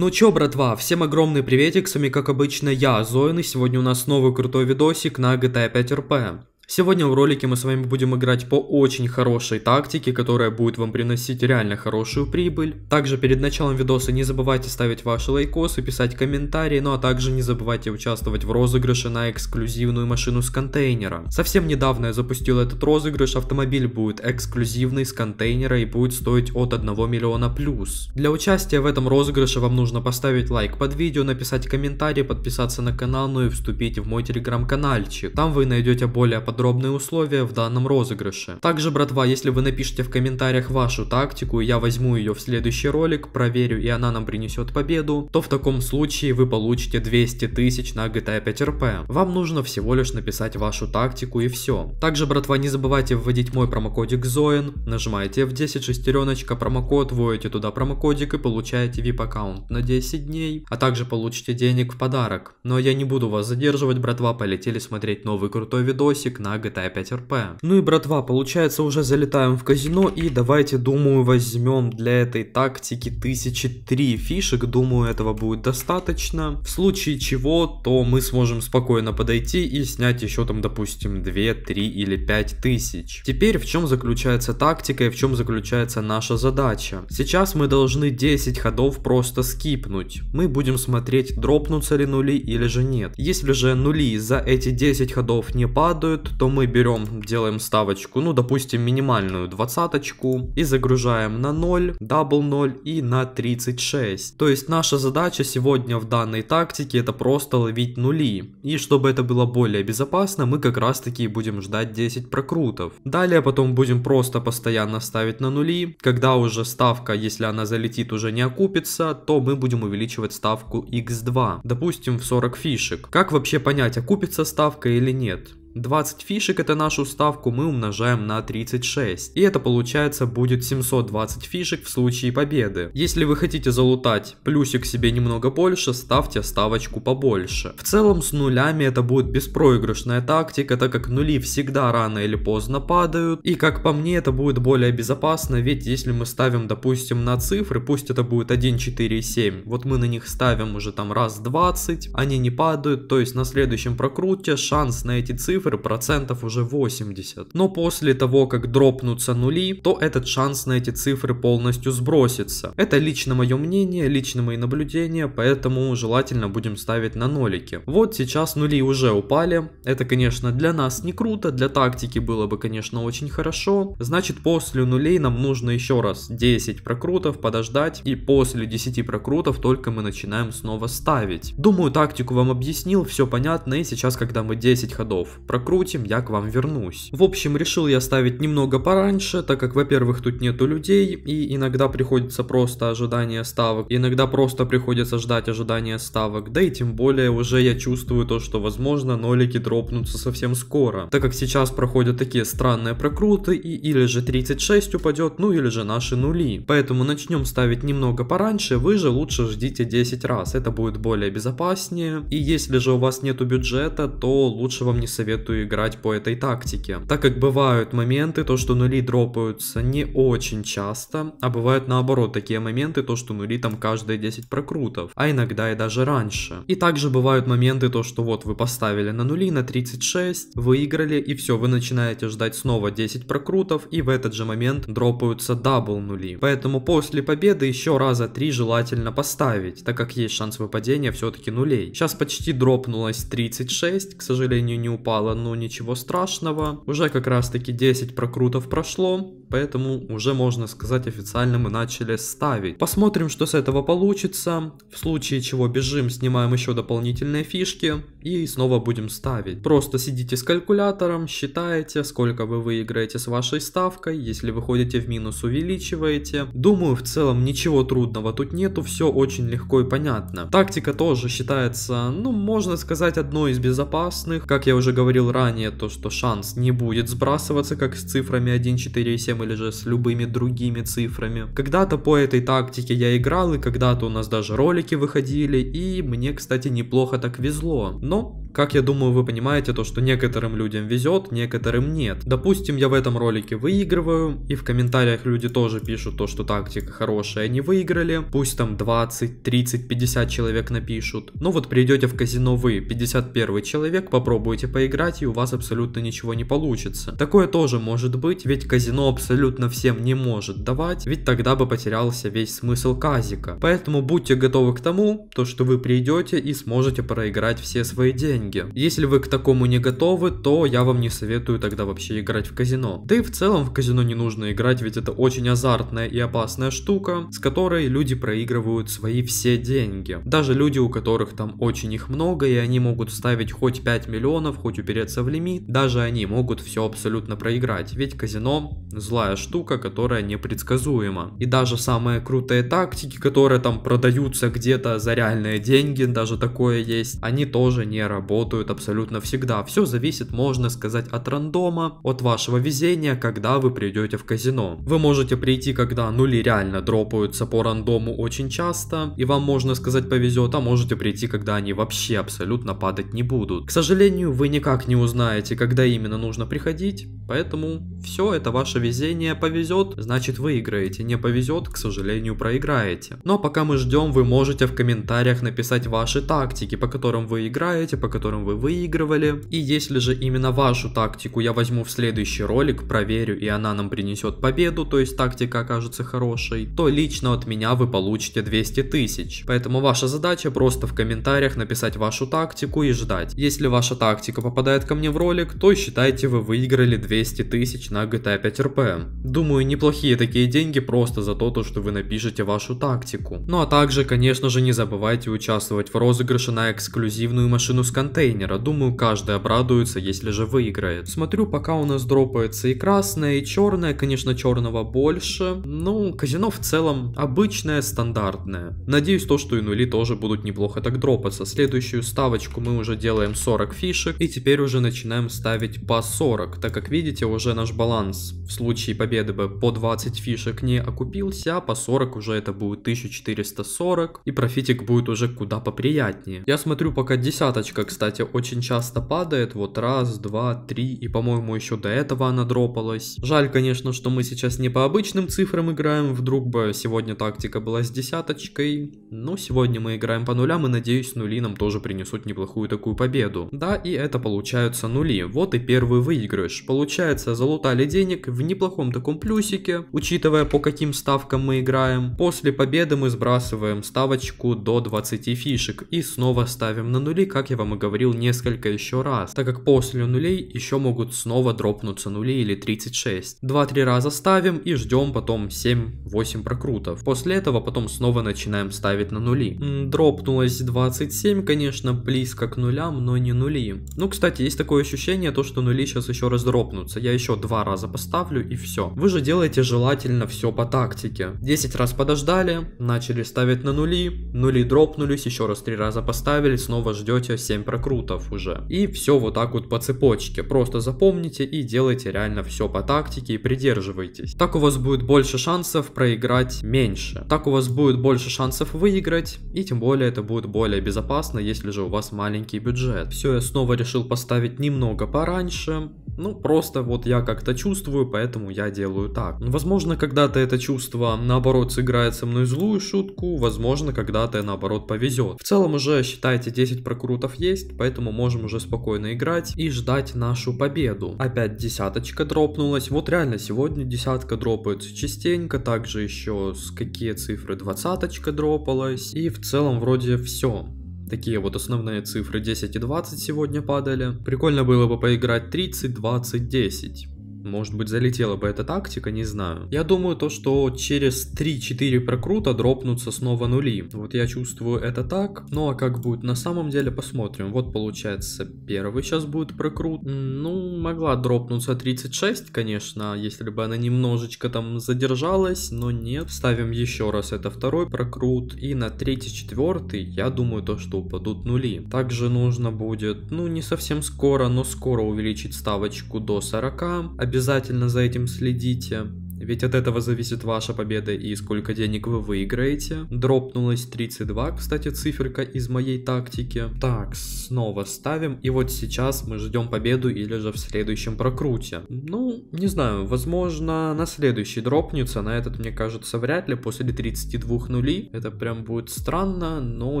Ну чё, братва, всем огромный приветик, с вами как обычно я, Зоин, и сегодня у нас новый крутой видосик на GTA 5 RP. Сегодня в ролике мы с вами будем играть по очень хорошей тактике, которая будет вам приносить реально хорошую прибыль. Также перед началом видоса не забывайте ставить ваши лайкосы, писать комментарии, ну а также не забывайте участвовать в розыгрыше на эксклюзивную машину с контейнера. Совсем недавно я запустил этот розыгрыш, автомобиль будет эксклюзивный с контейнера и будет стоить от 1 миллиона плюс. Для участия в этом розыгрыше вам нужно поставить лайк под видео, написать комментарий, подписаться на канал, ну и вступить в мой телеграм-канальчик. Там вы найдете более подробно подробные условия в данном розыгрыше. Также, братва, если вы напишите в комментариях вашу тактику, я возьму ее в следующий ролик, проверю и она нам принесет победу, то в таком случае вы получите 200 тысяч на GTA 5 RP. Вам нужно всего лишь написать вашу тактику и все. Также, братва, не забывайте вводить мой промокодик ZOEN, нажимаете F10 шестереночка промокод, вводите туда промокодик и получаете VIP аккаунт на 10 дней, а также получите денег в подарок. Но я не буду вас задерживать, братва, полетели смотреть новый крутой видосик на на GTA 5 RP. Ну и, братва, получается, уже залетаем в казино и давайте, думаю, возьмем для этой тактики 1003 фишек. Думаю, этого будет достаточно. В случае чего, то мы сможем спокойно подойти и снять еще там, допустим, 2, 3 или 5 тысяч. Теперь в чем заключается тактика и в чем заключается наша задача? Сейчас мы должны 10 ходов просто скипнуть. Мы будем смотреть, дропнутся ли нули или же нет. Если же нули за эти 10 ходов не падают, то мы берем, делаем ставочку, ну, допустим, минимальную двадцаточку и загружаем на 0, дабл 0 и на 36. То есть наша задача сегодня в данной тактике это просто ловить нули. И чтобы это было более безопасно, мы как раз таки будем ждать 10 прокрутов. Далее потом будем просто постоянно ставить на нули. Когда уже ставка, если она залетит, уже не окупится, то мы будем увеличивать ставку x2. Допустим, в 40 фишек. Как вообще понять, окупится ставка или нет? 20 фишек это нашу ставку мы умножаем на 36. И это получается будет 720 фишек в случае победы. Если вы хотите залутать плюсик себе немного больше, ставьте ставочку побольше. В целом с нулями это будет беспроигрышная тактика, так как нули всегда рано или поздно падают. И как по мне это будет более безопасно, ведь если мы ставим допустим на цифры, пусть это будет 1, 4 7, вот мы на них ставим уже там раз 20, они не падают, то есть на следующем прокруте шанс на эти цифры цифры, процентов уже 80. Но после того, как дропнутся нули, то этот шанс на эти цифры полностью сбросится. Это лично мое мнение, лично мои наблюдения, поэтому желательно будем ставить на нолики. Вот сейчас нули уже упали. Это, конечно, для нас не круто, для тактики было бы, конечно, очень хорошо. Значит, после нулей нам нужно еще раз 10 прокрутов подождать, и после 10 прокрутов только мы начинаем снова ставить. Думаю, тактику вам объяснил, все понятно, и сейчас, когда мы 10 ходов прокрутим, я к вам вернусь. В общем, решил я ставить немного пораньше, так как, во-первых, тут нету людей, и иногда приходится просто ожидание ставок, иногда просто приходится ждать ожидания ставок, да и тем более уже я чувствую то, что, возможно, нолики дропнутся совсем скоро, так как сейчас проходят такие странные прокруты, и или же 36 упадет, ну или же наши нули. Поэтому начнем ставить немного пораньше, вы же лучше ждите 10 раз, это будет более безопаснее, и если же у вас нету бюджета, то лучше вам не советую советую играть по этой тактике. Так как бывают моменты, то что нули дропаются не очень часто, а бывают наоборот такие моменты, то что нули там каждые 10 прокрутов, а иногда и даже раньше. И также бывают моменты, то что вот вы поставили на нули на 36, выиграли и все, вы начинаете ждать снова 10 прокрутов и в этот же момент дропаются дабл нули. Поэтому после победы еще раза 3 желательно поставить, так как есть шанс выпадения все-таки нулей. Сейчас почти дропнулось 36, к сожалению не упало мало, но «Ну, ничего страшного. Уже как раз таки 10 прокрутов прошло поэтому уже можно сказать официально мы начали ставить. Посмотрим, что с этого получится, в случае чего бежим, снимаем еще дополнительные фишки и снова будем ставить. Просто сидите с калькулятором, считаете, сколько вы выиграете с вашей ставкой, если выходите в минус увеличиваете. Думаю, в целом ничего трудного тут нету, все очень легко и понятно. Тактика тоже считается, ну, можно сказать, одной из безопасных. Как я уже говорил ранее, то что шанс не будет сбрасываться, как с цифрами 1, 4 и 7 этим или же с любыми другими цифрами. Когда-то по этой тактике я играл, и когда-то у нас даже ролики выходили, и мне, кстати, неплохо так везло. Но как я думаю, вы понимаете то, что некоторым людям везет, некоторым нет. Допустим, я в этом ролике выигрываю, и в комментариях люди тоже пишут то, что тактика хорошая, они выиграли. Пусть там 20, 30, 50 человек напишут. Ну вот придете в казино вы, 51 человек, попробуйте поиграть, и у вас абсолютно ничего не получится. Такое тоже может быть, ведь казино абсолютно всем не может давать, ведь тогда бы потерялся весь смысл казика. Поэтому будьте готовы к тому, то, что вы придете и сможете проиграть все свои деньги деньги. Если вы к такому не готовы, то я вам не советую тогда вообще играть в казино. Да и в целом в казино не нужно играть, ведь это очень азартная и опасная штука, с которой люди проигрывают свои все деньги. Даже люди, у которых там очень их много, и они могут ставить хоть 5 миллионов, хоть упереться в лимит, даже они могут все абсолютно проиграть, ведь казино злая штука, которая непредсказуема. И даже самые крутые тактики, которые там продаются где-то за реальные деньги, даже такое есть, они тоже не работают работают абсолютно всегда. Все зависит, можно сказать, от рандома, от вашего везения, когда вы придете в казино. Вы можете прийти, когда нули реально дропаются по рандому очень часто, и вам, можно сказать, повезет, а можете прийти, когда они вообще абсолютно падать не будут. К сожалению, вы никак не узнаете, когда именно нужно приходить, поэтому все это ваше везение. Повезет, значит выиграете, не повезет, к сожалению, проиграете. Но пока мы ждем, вы можете в комментариях написать ваши тактики, по которым вы играете, по которым которым вы выигрывали. И если же именно вашу тактику я возьму в следующий ролик, проверю и она нам принесет победу, то есть тактика окажется хорошей, то лично от меня вы получите 200 тысяч. Поэтому ваша задача просто в комментариях написать вашу тактику и ждать. Если ваша тактика попадает ко мне в ролик, то считайте вы выиграли 200 тысяч на GTA 5 RP. Думаю неплохие такие деньги просто за то, то что вы напишете вашу тактику. Ну а также конечно же не забывайте участвовать в розыгрыше на эксклюзивную машину с контейнера. Думаю, каждый обрадуется, если же выиграет. Смотрю, пока у нас дропается и красное, и черное. Конечно, черного больше. Ну, казино в целом обычное, стандартное. Надеюсь, то, что и нули тоже будут неплохо так дропаться. Следующую ставочку мы уже делаем 40 фишек. И теперь уже начинаем ставить по 40. Так как видите, уже наш баланс в случае победы бы по 20 фишек не окупился, а по 40 уже это будет 1440. И профитик будет уже куда поприятнее. Я смотрю, пока десяточка, кстати, кстати, очень часто падает. Вот раз, два, три. И, по-моему, еще до этого она дропалась. Жаль, конечно, что мы сейчас не по обычным цифрам играем. Вдруг бы сегодня тактика была с десяточкой. Но ну, сегодня мы играем по нулям. И, надеюсь, нули нам тоже принесут неплохую такую победу. Да, и это получаются нули. Вот и первый выигрыш. Получается, залутали денег в неплохом таком плюсике. Учитывая, по каким ставкам мы играем. После победы мы сбрасываем ставочку до 20 фишек. И снова ставим на нули, как я вам и говорил говорил несколько еще раз, так как после нулей еще могут снова дропнуться нули или 36. 2-3 раза ставим и ждем потом 7-8 прокрутов. После этого потом снова начинаем ставить на нули. Дропнулось 27, конечно, близко к нулям, но не нули. Ну, кстати, есть такое ощущение, то что нули сейчас еще раз дропнутся. Я еще два раза поставлю и все. Вы же делаете желательно все по тактике. 10 раз подождали, начали ставить на нули, нули дропнулись, еще раз 3 раза поставили, снова ждете 7 прокрутов рекрутов уже. И все вот так вот по цепочке. Просто запомните и делайте реально все по тактике и придерживайтесь. Так у вас будет больше шансов проиграть меньше. Так у вас будет больше шансов выиграть. И тем более это будет более безопасно, если же у вас маленький бюджет. Все, я снова решил поставить немного пораньше. Ну, просто вот я как-то чувствую, поэтому я делаю так. Возможно, когда-то это чувство, наоборот, сыграет со мной злую шутку, возможно, когда-то, наоборот, повезет. В целом уже, считайте, 10 прокрутов есть, есть, поэтому можем уже спокойно играть и ждать нашу победу. Опять десяточка дропнулась, вот реально сегодня десятка дропается частенько, также еще с какие цифры двадцаточка дропалась и в целом вроде все. Такие вот основные цифры 10 и 20 сегодня падали. Прикольно было бы поиграть 30, 20, 10. Может быть, залетела бы эта тактика, не знаю. Я думаю то, что через 3-4 прокрута дропнутся снова нули. Вот я чувствую это так. Ну а как будет на самом деле, посмотрим. Вот получается первый сейчас будет прокрут. Ну, могла дропнуться 36, конечно, если бы она немножечко там задержалась, но нет. Ставим еще раз это второй прокрут. И на третий, четвертый, я думаю то, что упадут нули. Также нужно будет, ну не совсем скоро, но скоро увеличить ставочку до 40. Обязательно Обязательно за этим следите. Ведь от этого зависит ваша победа и сколько денег вы выиграете. Дропнулась 32, кстати, циферка из моей тактики. Так, снова ставим. И вот сейчас мы ждем победу или же в следующем прокруте. Ну, не знаю, возможно на следующий дропнется. На этот, мне кажется, вряд ли после 32 нулей. Это прям будет странно. Но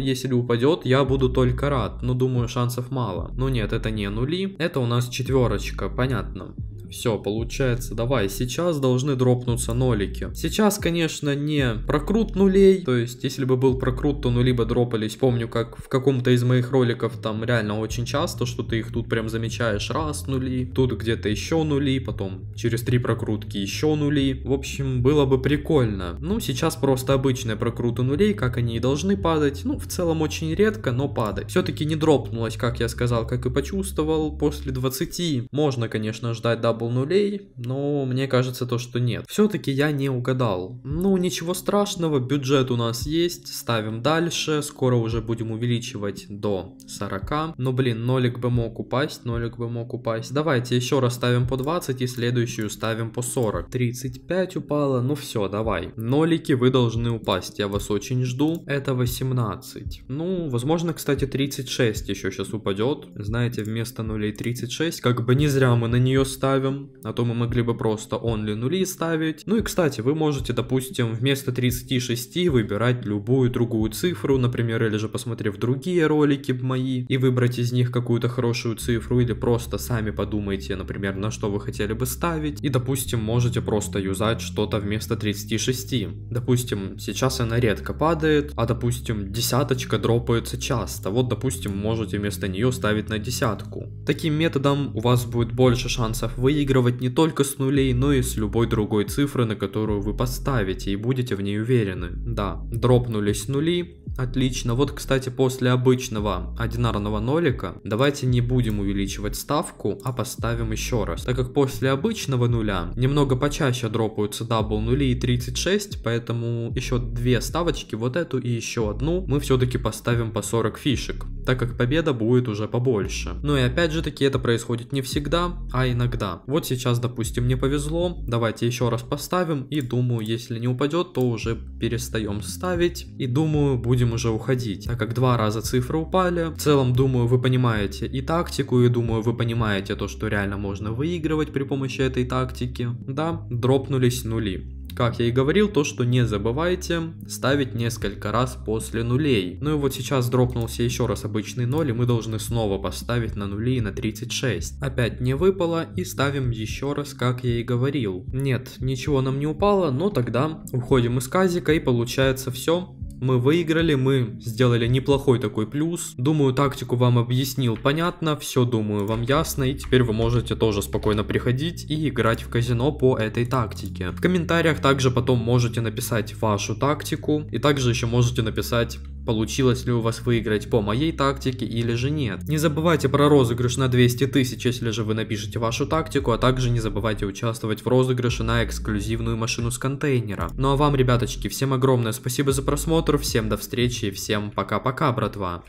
если упадет, я буду только рад. Но думаю, шансов мало. Но нет, это не нули. Это у нас четверочка, понятно. Все, получается, давай, сейчас должны дропнуться нолики. Сейчас, конечно, не прокрут нулей, то есть, если бы был прокрут, то нули бы дропались. Помню, как в каком-то из моих роликов там реально очень часто, что ты их тут прям замечаешь раз нули, тут где-то еще нули, потом через три прокрутки еще нули. В общем, было бы прикольно. Ну, сейчас просто обычные прокруты нулей, как они и должны падать. Ну, в целом очень редко, но падать. Все-таки не дропнулось, как я сказал, как и почувствовал. После 20 можно, конечно, ждать дабл дабл нулей, но мне кажется то, что нет. Все-таки я не угадал. Ну, ничего страшного, бюджет у нас есть, ставим дальше, скоро уже будем увеличивать до 40. Но, блин, нолик бы мог упасть, нолик бы мог упасть. Давайте еще раз ставим по 20 и следующую ставим по 40. 35 упало, ну все, давай. Нолики вы должны упасть, я вас очень жду. Это 18. Ну, возможно, кстати, 36 еще сейчас упадет. Знаете, вместо нулей 36, как бы не зря мы на нее ставим ставим, а то мы могли бы просто only нули ставить. Ну и, кстати, вы можете, допустим, вместо 36 выбирать любую другую цифру, например, или же посмотрев другие ролики мои и выбрать из них какую-то хорошую цифру, или просто сами подумайте, например, на что вы хотели бы ставить, и, допустим, можете просто юзать что-то вместо 36. Допустим, сейчас она редко падает, а, допустим, десяточка дропается часто. Вот, допустим, можете вместо нее ставить на десятку. Таким методом у вас будет больше шансов выиграть, выигрывать не только с нулей, но и с любой другой цифры, на которую вы поставите и будете в ней уверены. Да, дропнулись нули, Отлично. Вот, кстати, после обычного одинарного нолика давайте не будем увеличивать ставку, а поставим еще раз. Так как после обычного нуля немного почаще дропаются дабл нули и 36, поэтому еще две ставочки, вот эту и еще одну, мы все-таки поставим по 40 фишек, так как победа будет уже побольше. Ну и опять же таки это происходит не всегда, а иногда. Вот сейчас, допустим, мне повезло. Давайте еще раз поставим. И думаю, если не упадет, то уже перестаем ставить. И думаю, будем уже уходить. Так как два раза цифры упали. В целом, думаю, вы понимаете и тактику, и думаю, вы понимаете то, что реально можно выигрывать при помощи этой тактики. Да, дропнулись нули. Как я и говорил, то что не забывайте ставить несколько раз после нулей. Ну и вот сейчас дропнулся еще раз обычный 0 и мы должны снова поставить на нули и на 36. Опять не выпало и ставим еще раз, как я и говорил. Нет, ничего нам не упало, но тогда уходим из казика и получается все мы выиграли, мы сделали неплохой такой плюс. Думаю, тактику вам объяснил понятно, все думаю вам ясно, и теперь вы можете тоже спокойно приходить и играть в казино по этой тактике. В комментариях также потом можете написать вашу тактику, и также еще можете написать получилось ли у вас выиграть по моей тактике или же нет. Не забывайте про розыгрыш на 200 тысяч, если же вы напишете вашу тактику, а также не забывайте участвовать в розыгрыше на эксклюзивную машину с контейнера. Ну а вам, ребяточки, всем огромное спасибо за просмотр, всем до встречи, всем пока-пока, братва.